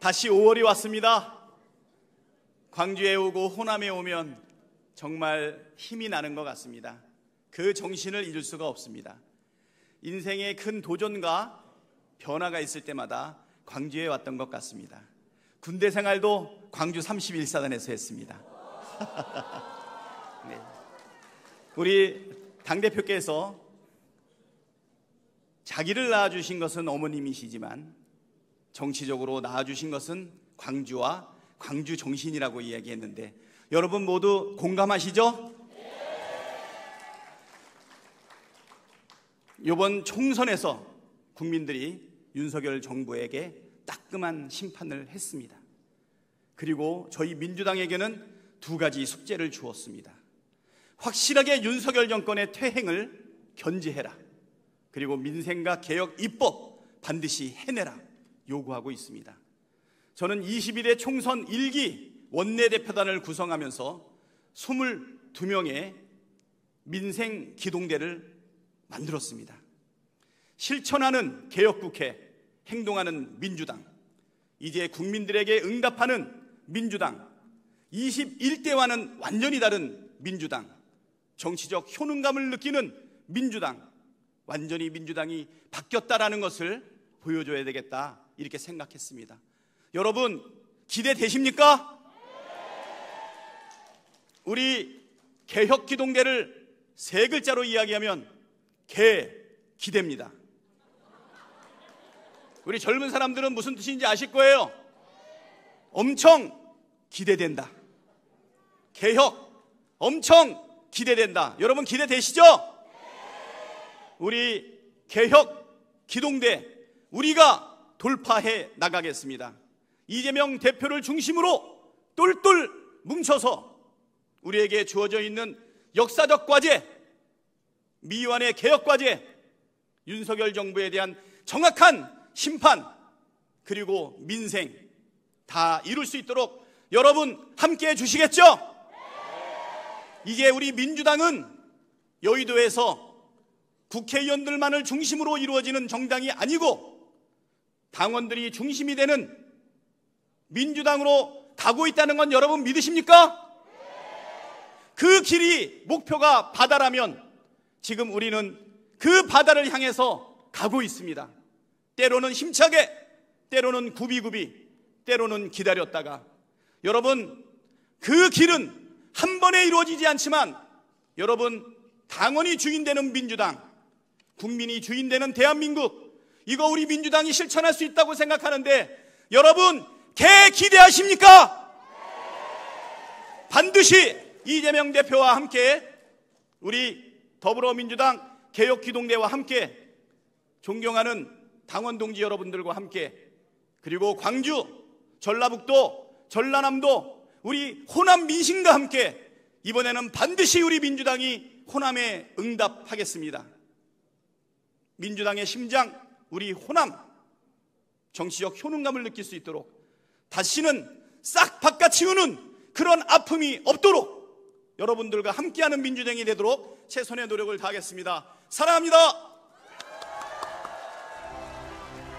다시 5월이 왔습니다. 광주에 오고 호남에 오면 정말 힘이 나는 것 같습니다. 그 정신을 잊을 수가 없습니다. 인생의 큰 도전과 변화가 있을 때마다 광주에 왔던 것 같습니다. 군대 생활도 광주 31사단에서 했습니다. 네. 우리 당대표께서 자기를 낳아주신 것은 어머님이시지만 정치적으로 나아주신 것은 광주와 광주 정신이라고 이야기했는데 여러분 모두 공감하시죠? 이번 총선에서 국민들이 윤석열 정부에게 따끔한 심판을 했습니다. 그리고 저희 민주당에게는 두 가지 숙제를 주었습니다. 확실하게 윤석열 정권의 퇴행을 견제해라 그리고 민생과 개혁 입법 반드시 해내라. 요구하고 있습니다. 저는 2 1일 총선 1기 원내대표단을 구성하면서 22명의 민생 기동대를 만들었습니다. 실천하는 개혁국회, 행동하는 민주당, 이제 국민들에게 응답하는 민주당, 21대와는 완전히 다른 민주당, 정치적 효능감을 느끼는 민주당, 완전히 민주당이 바뀌었다라는 것을 보여줘야 되겠다 이렇게 생각했습니다. 여러분, 기대되십니까? 우리 개혁 기동대를 세 글자로 이야기하면 개, 기대입니다. 우리 젊은 사람들은 무슨 뜻인지 아실 거예요. 엄청 기대된다. 개혁, 엄청 기대된다. 여러분 기대되시죠? 우리 개혁 기동대 우리가 돌파해 나가겠습니다. 이재명 대표를 중심으로 똘똘 뭉쳐서 우리에게 주어져 있는 역사적 과제, 미완의 개혁 과제, 윤석열 정부에 대한 정확한 심판, 그리고 민생 다 이룰 수 있도록 여러분 함께 해 주시겠죠? 이제 우리 민주당은 여의도에서 국회의원들만을 중심으로 이루어지는 정당이 아니고 당원들이 중심이 되는 민주당으로 가고 있다는 건 여러분 믿으십니까? 그 길이 목표가 바다라면 지금 우리는 그 바다를 향해서 가고 있습니다. 때로는 힘차게, 때로는 구비구비, 때로는 기다렸다가 여러분 그 길은 한 번에 이루어지지 않지만 여러분 당원이 주인되는 민주당, 국민이 주인되는 대한민국 이거 우리 민주당이 실천할 수 있다고 생각하는데 여러분 개 기대하십니까? 반드시 이재명 대표와 함께 우리 더불어민주당 개혁기동대와 함께 존경하는 당원 동지 여러분들과 함께 그리고 광주, 전라북도, 전라남도 우리 호남 민심과 함께 이번에는 반드시 우리 민주당이 호남에 응답하겠습니다. 민주당의 심장 우리 호남 정치적 효능감을 느낄 수 있도록 다시는 싹 바꿔치우는 그런 아픔이 없도록 여러분들과 함께하는 민주당이 되도록 최선의 노력을 다하겠습니다. 사랑합니다.